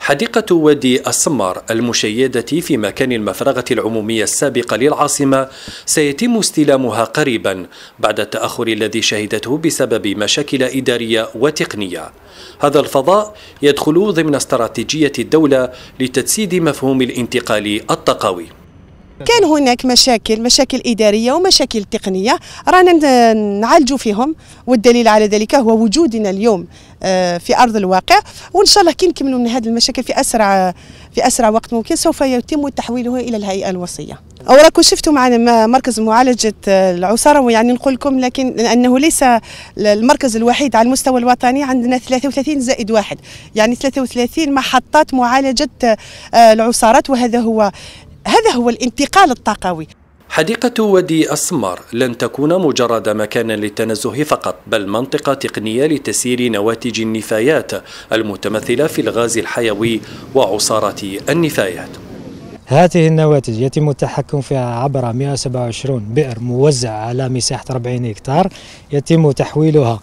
حديقة وادي السمار المشيدة في مكان المفرغة العمومية السابقة للعاصمة سيتم استلامها قريبا بعد التأخر الذي شهدته بسبب مشاكل إدارية وتقنية هذا الفضاء يدخل ضمن استراتيجية الدولة لتجسيد مفهوم الانتقال التقوي كان هناك مشاكل مشاكل إدارية ومشاكل تقنية رانا نعالجوا فيهم والدليل على ذلك هو وجودنا اليوم آه، في أرض الواقع وإن شاء الله كي نكملوا من هذه المشاكل في أسرع في أسرع وقت ممكن سوف يتم تحويلها إلى الهيئة الوصية أو راكم شفتوا معنا مركز معالجة آه، العصاره ويعني نقول لكم لكن لأنه ليس المركز الوحيد على المستوى الوطني عندنا 33 زائد واحد يعني 33 محطات معالجة آه، العصارات وهذا هو هذا هو الانتقال الطاقوي حديقة وادي السمار لن تكون مجرد مكان للتنزه فقط بل منطقة تقنية لتسيير نواتج النفايات المتمثلة في الغاز الحيوي وعصارة النفايات هذه النواتج يتم التحكم فيها عبر 127 بئر موزعة على مساحة 40 هكتار يتم تحويلها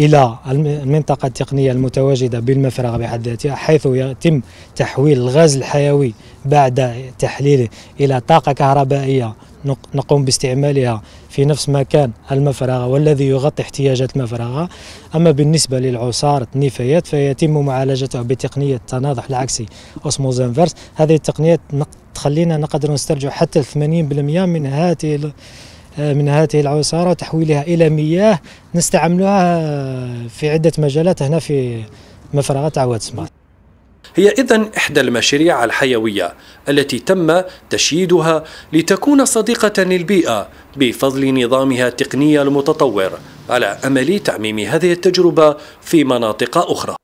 إلى المنطقة التقنية المتواجدة بالمفرغ بحد ذاتها حيث يتم تحويل الغاز الحيوي بعد تحليله إلى طاقة كهربائية نقوم باستعمالها في نفس مكان المفرغة والذي يغطي احتياجات المفرغة أما بالنسبة للعصارة النفايات فيتم معالجتها بتقنية التناضح العكسي أوسموز انفرس هذه التقنيات تخلينا نقدر نسترجع حتى 80% من هذه آه، من هذه العصارة وتحويلها إلى مياه نستعملها آه، في عدة مجالات هنا في مفرغات عواد سمار هي إذا إحدى المشاريع الحيوية التي تم تشييدها لتكون صديقة للبيئة بفضل نظامها التقني المتطور على أمل تعميم هذه التجربة في مناطق أخرى